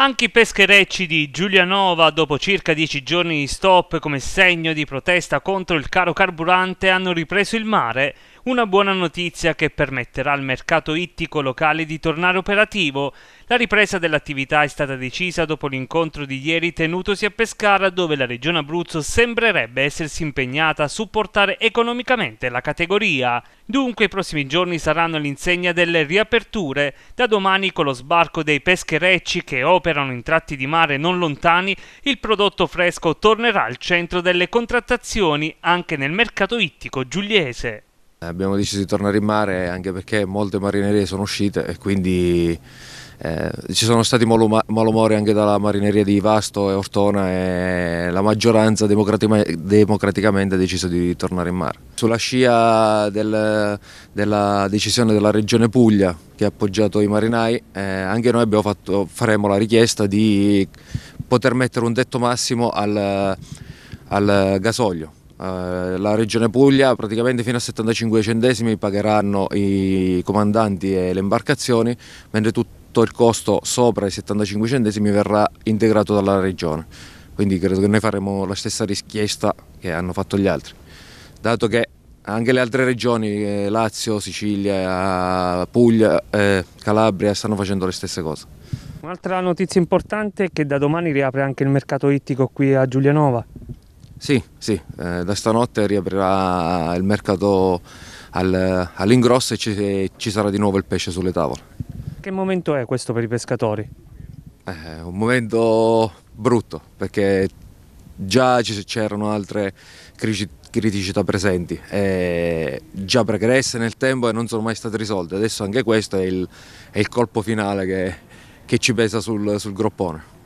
Anche i pescherecci di Giulianova, dopo circa 10 giorni di stop come segno di protesta contro il caro carburante, hanno ripreso il mare. Una buona notizia che permetterà al mercato ittico locale di tornare operativo. La ripresa dell'attività è stata decisa dopo l'incontro di ieri tenutosi a Pescara dove la Regione Abruzzo sembrerebbe essersi impegnata a supportare economicamente la categoria. Dunque i prossimi giorni saranno l'insegna delle riaperture, da domani con lo sbarco dei pescherecci che operano in tratti di mare non lontani, il prodotto fresco tornerà al centro delle contrattazioni anche nel mercato ittico giuliese. Abbiamo deciso di tornare in mare anche perché molte marinerie sono uscite e quindi eh, ci sono stati malumori anche dalla marineria di Vasto e Ortona e la maggioranza democraticamente ha deciso di tornare in mare. Sulla scia del, della decisione della regione Puglia che ha appoggiato i marinai, eh, anche noi fatto, faremo la richiesta di poter mettere un tetto massimo al, al gasolio eh, la regione Puglia praticamente fino a 75 centesimi pagheranno i comandanti e le imbarcazioni, mentre tutto il costo sopra i 75 centesimi verrà integrato dalla regione. Quindi credo che noi faremo la stessa richiesta che hanno fatto gli altri, dato che anche le altre regioni, eh, Lazio, Sicilia, Puglia, eh, Calabria, stanno facendo le stesse cose. Un'altra notizia importante è che da domani riapre anche il mercato ittico qui a Giulianova. Sì, sì, eh, da stanotte riaprirà il mercato al, all'ingrosso e ci, ci, sarà di nuovo il pesce sulle tavole. Che momento è questo per i pescatori? Eh, un momento brutto perché già c'erano altre criticità presenti, eh, già pregresse nel tempo e non sono mai state risolte. Adesso anche questo è il, è il colpo finale che, che, ci pesa sul, sul groppone.